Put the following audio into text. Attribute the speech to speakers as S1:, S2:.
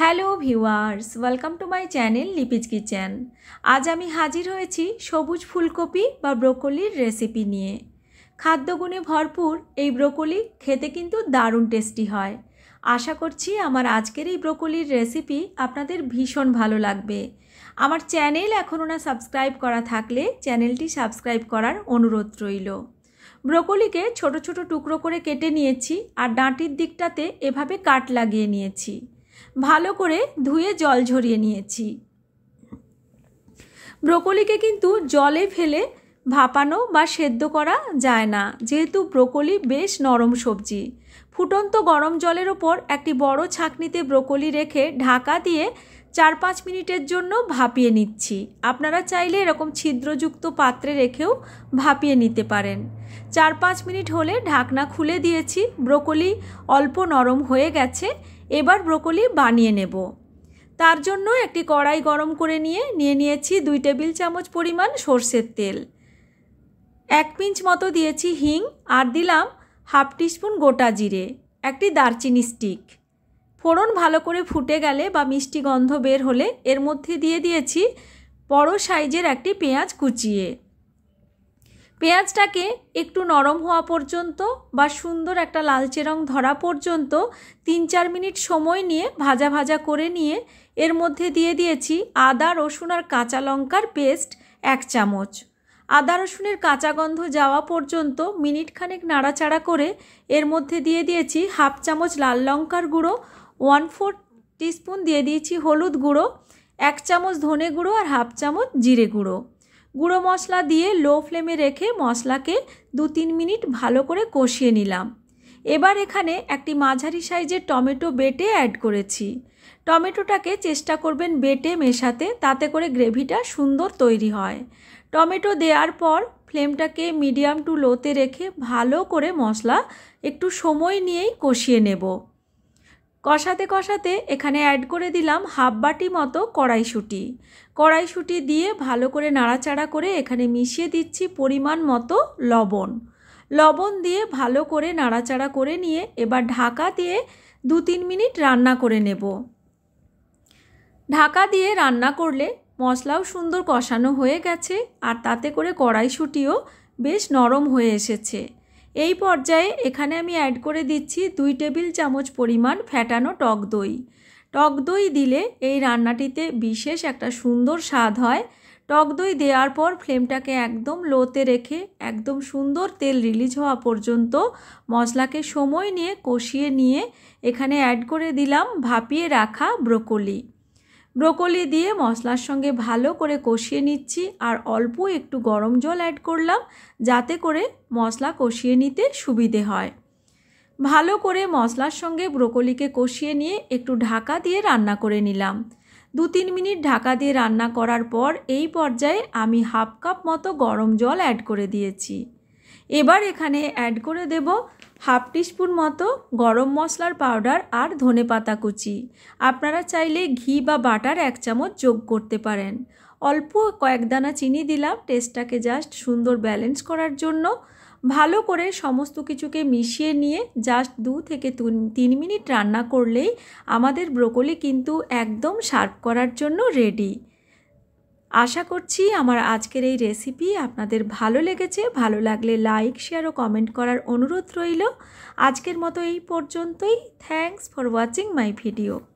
S1: hello viewers welcome to my channel Lipi's kitchen আজ আমি হাজির হয়েছি সবুজ ফুলকপি বা ব্রোকলির রেসিপি নিয়ে খাদ্যগুণে ভরপুর এই ব্রোকলি খেতে কিন্তু দারুণ টেস্টি হয় আশা করছি আমার আজকের এই ব্রোকলির রেসিপি আপনাদের ভীষণ ভালো লাগবে আমার চ্যানেল এখনও না সাবস্ক্রাইব করা থাকলে চ্যানেলটি সাবস্ক্রাইব করার অনুরোধ রইল ব্রোকলিকে ছোট ছোট টুকরো করে কেটে নিয়েছি আর ডাঁটির দিকটাতে এভাবে কাট লাগিয়ে নিয়েছি ভালো করে ধুয়ে জল ঝরিয়ে নিয়েছি ব্রোকলিকে কিন্তু জলে ফেলে ভাপানো বা সেদ্ধ করা যায় না যেহেতু ব্রোকলি বেশ নরম সবজি ফুটন্ত গরম জলের ওপর একটি বড় ছাঁকনিতে ব্রোকলি রেখে ঢাকা দিয়ে চার পাঁচ মিনিটের জন্য ভাপিয়ে নিচ্ছি আপনারা চাইলে এরকম ছিদ্রযুক্ত পাত্রে রেখেও ভাপিয়ে নিতে পারেন চার পাঁচ মিনিট হলে ঢাকনা খুলে দিয়েছি ব্রোকলি অল্প নরম হয়ে গেছে এবার ব্রোকলি বানিয়ে নেব তার জন্য একটি কড়াই গরম করে নিয়ে নিয়ে নিয়েছি দুই টেবিল চামচ পরিমাণ সর্ষের তেল এক পিঞ্চ মতো দিয়েছি হিং আর দিলাম হাফ টিস্পুন গোটা জিরে একটি দারচিনি স্টিক ফোড়ন ভালো করে ফুটে গেলে বা মিষ্টি গন্ধ বের হলে এর মধ্যে দিয়ে দিয়েছি বড় সাইজের একটি পেঁয়াজ কুচিয়ে পেঁয়াজটাকে একটু নরম হওয়া পর্যন্ত বা সুন্দর একটা লালচে রং ধরা পর্যন্ত তিন চার মিনিট সময় নিয়ে ভাজা ভাজা করে নিয়ে এর মধ্যে দিয়ে দিয়েছি আদা রসুন আর কাঁচা লঙ্কার পেস্ট এক চামচ আদা রসুনের কাঁচা গন্ধ যাওয়া পর্যন্ত মিনিটখানেক নাড়াচাড়া করে এর মধ্যে দিয়ে দিয়েছি হাফ চামচ লাল লঙ্কার গুঁড়ো ওয়ান ফোর টিস্পুন দিয়ে দিয়েছি হলুদ গুঁড়ো এক চামচ ধনে গুঁড়ো আর হাফ চামচ জিরে গুঁড়ো গুঁড়ো মশলা দিয়ে লো ফ্লেমে রেখে মশলাকে দু তিন মিনিট ভালো করে কষিয়ে নিলাম এবার এখানে একটি মাঝারি সাইজের টমেটো বেটে অ্যাড করেছি টমেটোটাকে চেষ্টা করবেন বেটে মেশাতে তাতে করে গ্রেভিটা সুন্দর তৈরি হয় টমেটো দেওয়ার পর ফ্লেমটাকে মিডিয়াম টু লোতে রেখে ভালো করে মশলা একটু সময় নিয়েই কষিয়ে নেব কষাতে কষাতে এখানে অ্যাড করে দিলাম হাফ বাটি মতো কড়াইশুঁটি কড়াইশুঁটি দিয়ে ভালো করে নাড়াচাড়া করে এখানে মিশিয়ে দিচ্ছি পরিমাণ মতো লবণ লবণ দিয়ে ভালো করে নাড়াচাড়া করে নিয়ে এবার ঢাকা দিয়ে দু তিন মিনিট রান্না করে নেব ঢাকা দিয়ে রান্না করলে মশলাও সুন্দর কষানো হয়ে গেছে আর তাতে করে কড়াইশুঁটিও বেশ নরম হয়ে এসেছে এই পর্যায়ে এখানে আমি অ্যাড করে দিচ্ছি দুই টেবিল চামচ পরিমাণ ফ্যাটানো টক দই টক দই দিলে এই রান্নাটিতে বিশেষ একটা সুন্দর স্বাদ হয় টক দই দেওয়ার পর ফ্লেমটাকে একদম লোতে রেখে একদম সুন্দর তেল রিলিজ হওয়া পর্যন্ত মশলাকে সময় নিয়ে কষিয়ে নিয়ে এখানে অ্যাড করে দিলাম ভাপিয়ে রাখা ব্রোকলি ব্রোকলি দিয়ে মশলার সঙ্গে ভালো করে কষিয়ে নিচ্ছি আর অল্প একটু গরম জল অ্যাড করলাম যাতে করে মশলা কষিয়ে নিতে সুবিধে হয় ভালো করে মশলার সঙ্গে ব্রোকলিকে কষিয়ে নিয়ে একটু ঢাকা দিয়ে রান্না করে নিলাম দু তিন মিনিট ঢাকা দিয়ে রান্না করার পর এই পর্যায়ে আমি হাফ কাপ মতো গরম জল অ্যাড করে দিয়েছি এবার এখানে অ্যাড করে দেব হাফ টিস্পুন মতো গরম মশলার পাউডার আর ধনে পাতা কুচি আপনারা চাইলে ঘি বা বাটার এক চামচ যোগ করতে পারেন অল্প কয়েক দানা চিনি দিলাম টেস্টটাকে জাস্ট সুন্দর ব্যালেন্স করার জন্য ভালো করে সমস্ত কিছুকে মিশিয়ে নিয়ে জাস্ট দু থেকে তিন মিনিট রান্না করলেই আমাদের ব্রোকলি কিন্তু একদম সার্ভ করার জন্য রেডি আশা করছি আমার আজকের এই রেসিপি আপনাদের ভালো লেগেছে ভালো লাগলে লাইক শেয়ার ও কমেন্ট করার অনুরোধ রইল আজকের মতো এই পর্যন্তই thanks for watching my video